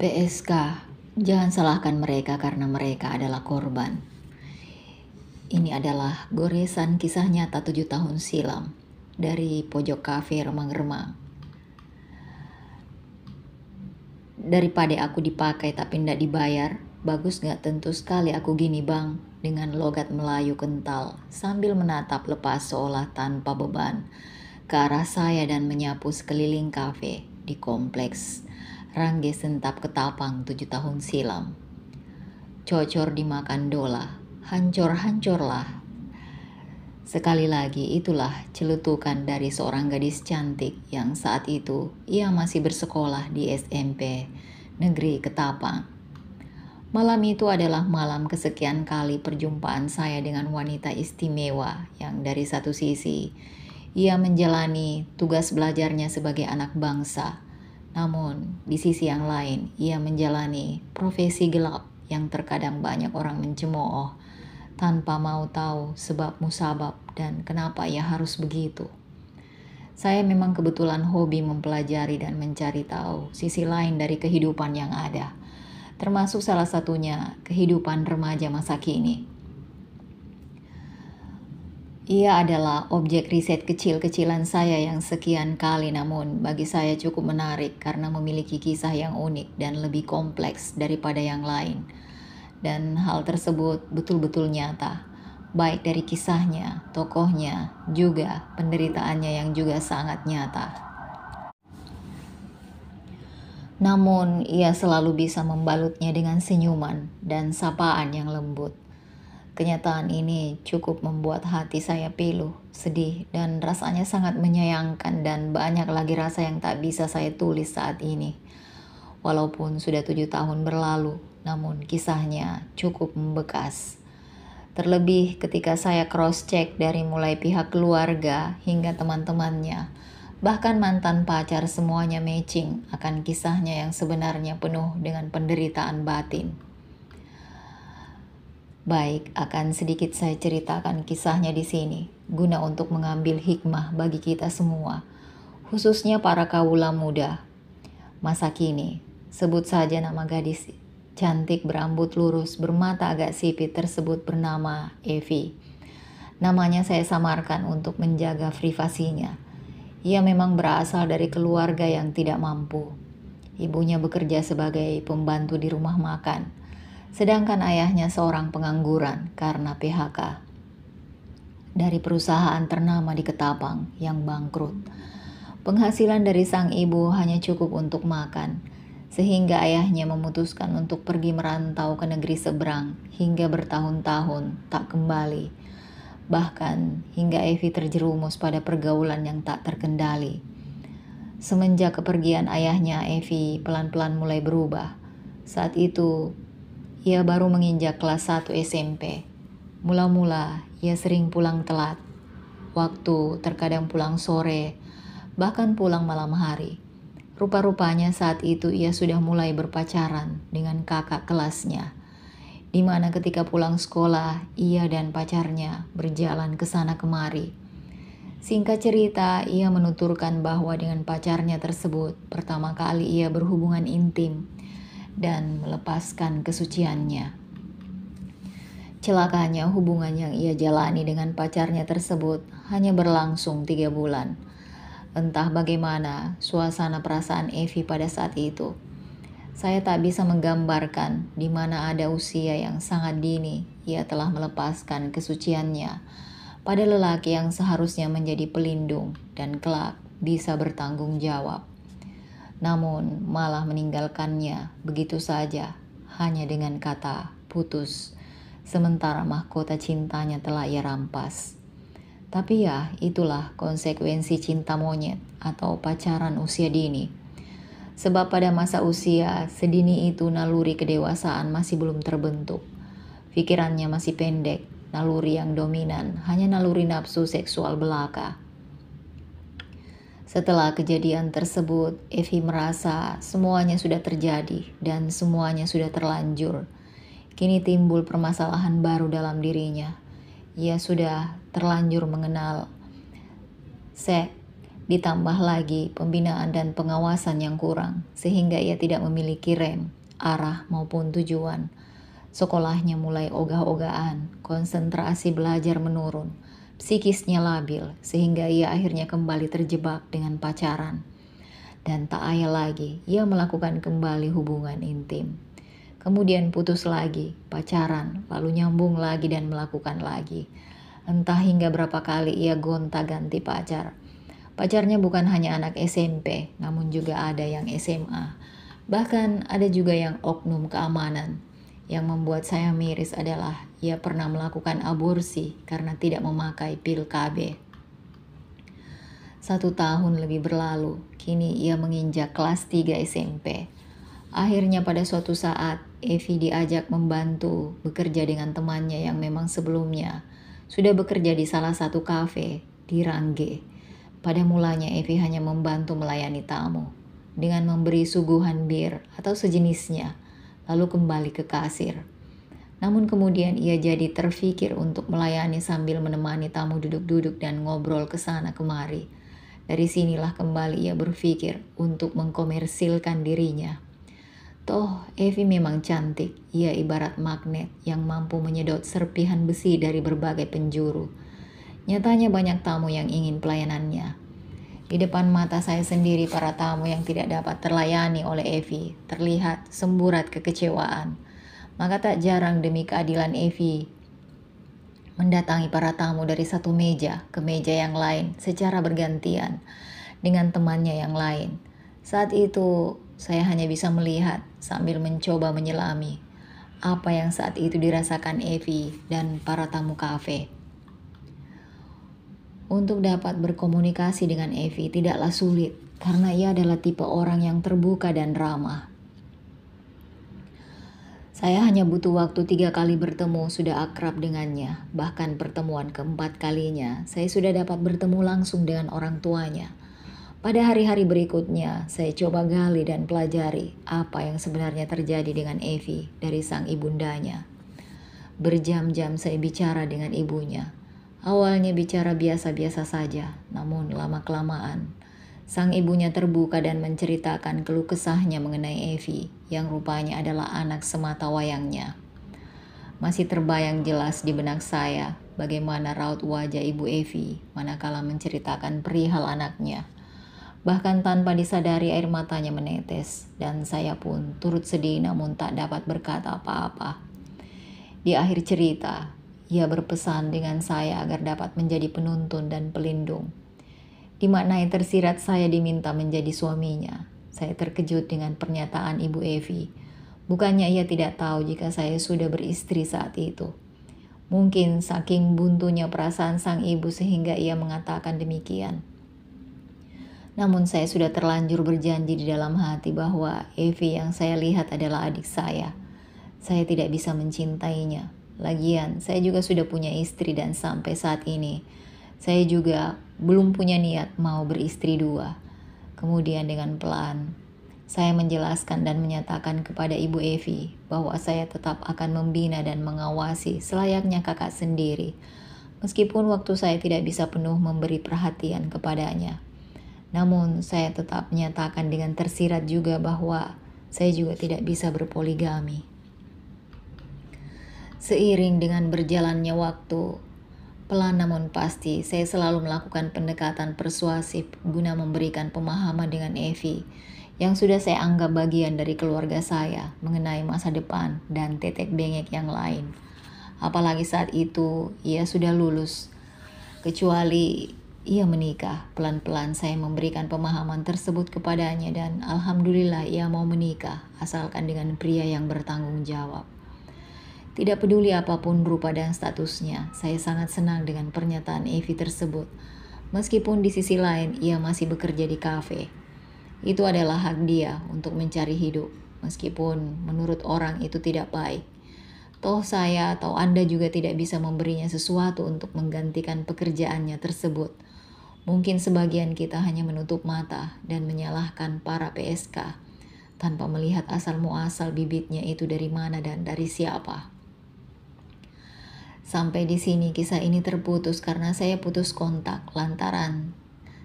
PSK, jangan salahkan mereka karena mereka adalah korban. Ini adalah goresan kisah nyata tujuh tahun silam dari pojok kafe remang-remang. Daripada aku dipakai tapi tidak dibayar, bagus nggak tentu sekali aku gini bang, dengan logat Melayu kental sambil menatap lepas seolah tanpa beban ke arah saya dan menyapu sekeliling kafe di kompleks Rangge sentap ketapang tujuh tahun silam. Cocor dimakan dola, hancur-hancurlah. Sekali lagi itulah celutukan dari seorang gadis cantik yang saat itu ia masih bersekolah di SMP Negeri Ketapang. Malam itu adalah malam kesekian kali perjumpaan saya dengan wanita istimewa yang dari satu sisi ia menjalani tugas belajarnya sebagai anak bangsa namun, di sisi yang lain, ia menjalani profesi gelap yang terkadang banyak orang mencemooh tanpa mau tahu sebab musabab dan kenapa ia harus begitu. Saya memang kebetulan hobi mempelajari dan mencari tahu sisi lain dari kehidupan yang ada, termasuk salah satunya kehidupan remaja masa kini. Ia adalah objek riset kecil-kecilan saya yang sekian kali namun bagi saya cukup menarik karena memiliki kisah yang unik dan lebih kompleks daripada yang lain. Dan hal tersebut betul-betul nyata, baik dari kisahnya, tokohnya, juga penderitaannya yang juga sangat nyata. Namun ia selalu bisa membalutnya dengan senyuman dan sapaan yang lembut Kenyataan ini cukup membuat hati saya pilu, sedih, dan rasanya sangat menyayangkan dan banyak lagi rasa yang tak bisa saya tulis saat ini. Walaupun sudah tujuh tahun berlalu, namun kisahnya cukup membekas. Terlebih ketika saya cross-check dari mulai pihak keluarga hingga teman-temannya, bahkan mantan pacar semuanya matching akan kisahnya yang sebenarnya penuh dengan penderitaan batin. Baik, akan sedikit saya ceritakan kisahnya di sini, guna untuk mengambil hikmah bagi kita semua, khususnya para kawula muda. Masa kini, sebut saja nama gadis cantik berambut lurus bermata agak sipit tersebut bernama Evi. Namanya saya samarkan untuk menjaga privasinya. Ia memang berasal dari keluarga yang tidak mampu. Ibunya bekerja sebagai pembantu di rumah makan sedangkan ayahnya seorang pengangguran karena PHK dari perusahaan ternama di Ketapang yang bangkrut. Penghasilan dari sang ibu hanya cukup untuk makan, sehingga ayahnya memutuskan untuk pergi merantau ke negeri seberang hingga bertahun-tahun tak kembali. Bahkan hingga Evi terjerumus pada pergaulan yang tak terkendali. Semenjak kepergian ayahnya, Evi pelan-pelan mulai berubah. Saat itu, ia baru menginjak kelas 1 SMP. Mula-mula ia sering pulang telat. Waktu terkadang pulang sore, bahkan pulang malam hari. Rupa-rupanya saat itu ia sudah mulai berpacaran dengan kakak kelasnya. Di mana ketika pulang sekolah, ia dan pacarnya berjalan ke sana kemari. Singkat cerita, ia menuturkan bahwa dengan pacarnya tersebut, pertama kali ia berhubungan intim dan melepaskan kesuciannya. Celakanya hubungan yang ia jalani dengan pacarnya tersebut hanya berlangsung tiga bulan. Entah bagaimana suasana perasaan Evi pada saat itu. Saya tak bisa menggambarkan di mana ada usia yang sangat dini ia telah melepaskan kesuciannya pada lelaki yang seharusnya menjadi pelindung dan kelak bisa bertanggung jawab namun malah meninggalkannya begitu saja, hanya dengan kata putus, sementara mahkota cintanya telah ia rampas. Tapi ya, itulah konsekuensi cinta monyet atau pacaran usia dini. Sebab pada masa usia sedini itu naluri kedewasaan masih belum terbentuk. Pikirannya masih pendek, naluri yang dominan hanya naluri nafsu seksual belaka. Setelah kejadian tersebut, Evi merasa semuanya sudah terjadi dan semuanya sudah terlanjur. Kini timbul permasalahan baru dalam dirinya. Ia sudah terlanjur mengenal sek, ditambah lagi pembinaan dan pengawasan yang kurang, sehingga ia tidak memiliki rem, arah maupun tujuan. Sekolahnya mulai ogah-ogahan, konsentrasi belajar menurun psikisnya labil sehingga ia akhirnya kembali terjebak dengan pacaran. Dan tak ayal lagi, ia melakukan kembali hubungan intim. Kemudian putus lagi, pacaran, lalu nyambung lagi dan melakukan lagi. Entah hingga berapa kali ia gonta-ganti pacar. Pacarnya bukan hanya anak SMP, namun juga ada yang SMA. Bahkan ada juga yang oknum keamanan. Yang membuat saya miris adalah ia pernah melakukan aborsi karena tidak memakai pil KB. Satu tahun lebih berlalu, kini ia menginjak kelas 3 SMP. Akhirnya pada suatu saat, Evi diajak membantu bekerja dengan temannya yang memang sebelumnya sudah bekerja di salah satu kafe di Rangge. Pada mulanya Evi hanya membantu melayani tamu dengan memberi suguhan bir atau sejenisnya, lalu kembali ke kasir. Namun kemudian ia jadi terfikir untuk melayani sambil menemani tamu duduk-duduk dan ngobrol ke sana kemari. Dari sinilah kembali ia berpikir untuk mengkomersilkan dirinya. Toh, Evi memang cantik. Ia ibarat magnet yang mampu menyedot serpihan besi dari berbagai penjuru. Nyatanya banyak tamu yang ingin pelayanannya. Di depan mata saya sendiri para tamu yang tidak dapat terlayani oleh Evi terlihat semburat kekecewaan maka tak jarang demi keadilan Evi mendatangi para tamu dari satu meja ke meja yang lain secara bergantian dengan temannya yang lain. Saat itu saya hanya bisa melihat sambil mencoba menyelami apa yang saat itu dirasakan Evi dan para tamu kafe. Untuk dapat berkomunikasi dengan Evi tidaklah sulit karena ia adalah tipe orang yang terbuka dan ramah saya hanya butuh waktu tiga kali bertemu sudah akrab dengannya, bahkan pertemuan keempat kalinya saya sudah dapat bertemu langsung dengan orang tuanya. Pada hari-hari berikutnya, saya coba gali dan pelajari apa yang sebenarnya terjadi dengan Evi dari sang ibundanya. Berjam-jam saya bicara dengan ibunya. Awalnya bicara biasa-biasa saja, namun lama-kelamaan Sang ibunya terbuka dan menceritakan keluh kesahnya mengenai Evi, yang rupanya adalah anak semata wayangnya. Masih terbayang jelas di benak saya bagaimana raut wajah ibu Evi manakala menceritakan perihal anaknya. Bahkan tanpa disadari air matanya menetes dan saya pun turut sedih namun tak dapat berkata apa-apa. Di akhir cerita, ia berpesan dengan saya agar dapat menjadi penuntun dan pelindung dimaknai tersirat saya diminta menjadi suaminya. Saya terkejut dengan pernyataan Ibu Evi. Bukannya ia tidak tahu jika saya sudah beristri saat itu. Mungkin saking buntunya perasaan sang ibu sehingga ia mengatakan demikian. Namun saya sudah terlanjur berjanji di dalam hati bahwa Evi yang saya lihat adalah adik saya. Saya tidak bisa mencintainya. Lagian, saya juga sudah punya istri dan sampai saat ini, saya juga belum punya niat mau beristri dua. Kemudian dengan pelan, saya menjelaskan dan menyatakan kepada Ibu Evi bahwa saya tetap akan membina dan mengawasi selayaknya kakak sendiri, meskipun waktu saya tidak bisa penuh memberi perhatian kepadanya. Namun, saya tetap menyatakan dengan tersirat juga bahwa saya juga tidak bisa berpoligami. Seiring dengan berjalannya waktu, Pelan namun pasti, saya selalu melakukan pendekatan persuasif guna memberikan pemahaman dengan Evi yang sudah saya anggap bagian dari keluarga saya mengenai masa depan dan tetek bengek yang lain. Apalagi saat itu ia sudah lulus. Kecuali ia menikah, pelan-pelan saya memberikan pemahaman tersebut kepadanya dan alhamdulillah ia mau menikah asalkan dengan pria yang bertanggung jawab. Tidak peduli apapun rupa dan statusnya, saya sangat senang dengan pernyataan Evi tersebut. Meskipun di sisi lain ia masih bekerja di kafe. Itu adalah hak dia untuk mencari hidup, meskipun menurut orang itu tidak baik. Toh saya atau Anda juga tidak bisa memberinya sesuatu untuk menggantikan pekerjaannya tersebut. Mungkin sebagian kita hanya menutup mata dan menyalahkan para PSK tanpa melihat asal muasal bibitnya itu dari mana dan dari siapa. Sampai di sini kisah ini terputus karena saya putus kontak lantaran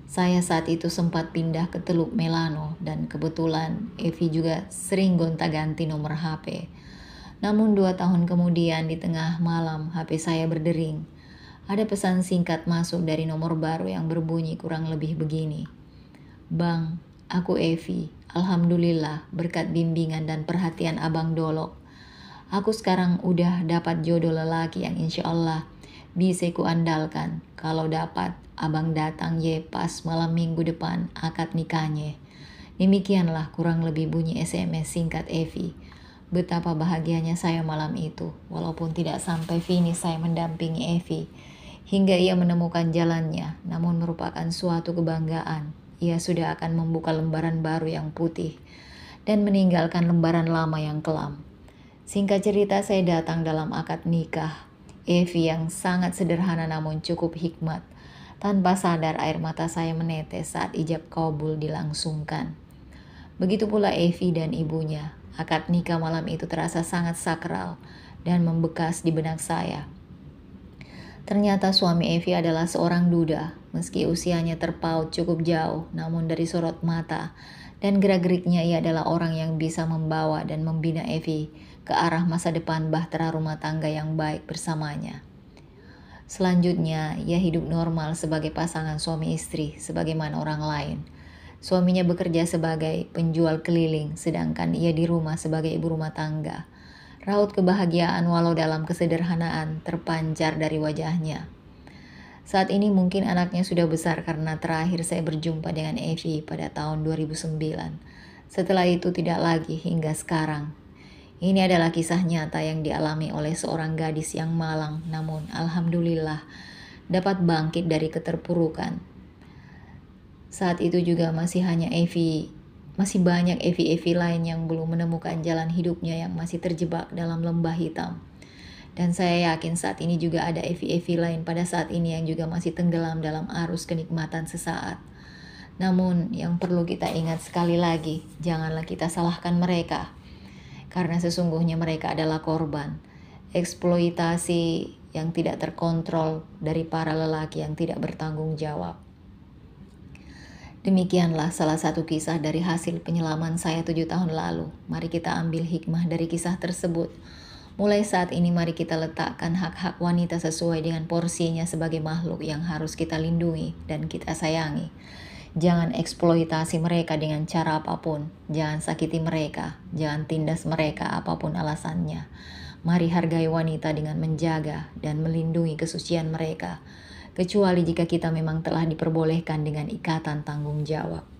saya saat itu sempat pindah ke Teluk Melano dan kebetulan Evi juga sering gonta-ganti nomor HP. Namun dua tahun kemudian di tengah malam HP saya berdering. Ada pesan singkat masuk dari nomor baru yang berbunyi kurang lebih begini. Bang, aku Evi. Alhamdulillah berkat bimbingan dan perhatian Abang Dolok. Aku sekarang udah dapat jodoh lelaki yang insya Allah bisa kuandalkan. Kalau dapat, abang datang ye pas malam minggu depan akad nikahnya. Demikianlah kurang lebih bunyi SMS singkat Evi. Betapa bahagianya saya malam itu, walaupun tidak sampai finish saya mendampingi Evi. Hingga ia menemukan jalannya, namun merupakan suatu kebanggaan. Ia sudah akan membuka lembaran baru yang putih dan meninggalkan lembaran lama yang kelam. Singkat cerita, saya datang dalam akad nikah. Evi yang sangat sederhana namun cukup hikmat. Tanpa sadar air mata saya menetes saat ijab kabul dilangsungkan. Begitu pula Evi dan ibunya. Akad nikah malam itu terasa sangat sakral dan membekas di benak saya. Ternyata suami Evi adalah seorang duda, meski usianya terpaut cukup jauh, namun dari sorot mata dan gerak-geriknya ia adalah orang yang bisa membawa dan membina Evi ke arah masa depan bahtera rumah tangga yang baik bersamanya. Selanjutnya, ia hidup normal sebagai pasangan suami istri, sebagaimana orang lain. Suaminya bekerja sebagai penjual keliling, sedangkan ia di rumah sebagai ibu rumah tangga. Raut kebahagiaan walau dalam kesederhanaan terpancar dari wajahnya. Saat ini mungkin anaknya sudah besar karena terakhir saya berjumpa dengan Evi pada tahun 2009. Setelah itu tidak lagi hingga sekarang. Ini adalah kisah nyata yang dialami oleh seorang gadis yang malang, namun alhamdulillah dapat bangkit dari keterpurukan. Saat itu juga masih hanya Evi, masih banyak Evi-Evi lain yang belum menemukan jalan hidupnya yang masih terjebak dalam lembah hitam. Dan saya yakin saat ini juga ada Evi-Evi lain pada saat ini yang juga masih tenggelam dalam arus kenikmatan sesaat. Namun yang perlu kita ingat sekali lagi, janganlah kita salahkan mereka karena sesungguhnya mereka adalah korban eksploitasi yang tidak terkontrol dari para lelaki yang tidak bertanggung jawab. Demikianlah salah satu kisah dari hasil penyelaman saya tujuh tahun lalu. Mari kita ambil hikmah dari kisah tersebut. Mulai saat ini mari kita letakkan hak-hak wanita sesuai dengan porsinya sebagai makhluk yang harus kita lindungi dan kita sayangi. Jangan eksploitasi mereka dengan cara apapun. Jangan sakiti mereka. Jangan tindas mereka apapun alasannya. Mari hargai wanita dengan menjaga dan melindungi kesucian mereka, kecuali jika kita memang telah diperbolehkan dengan ikatan tanggung jawab.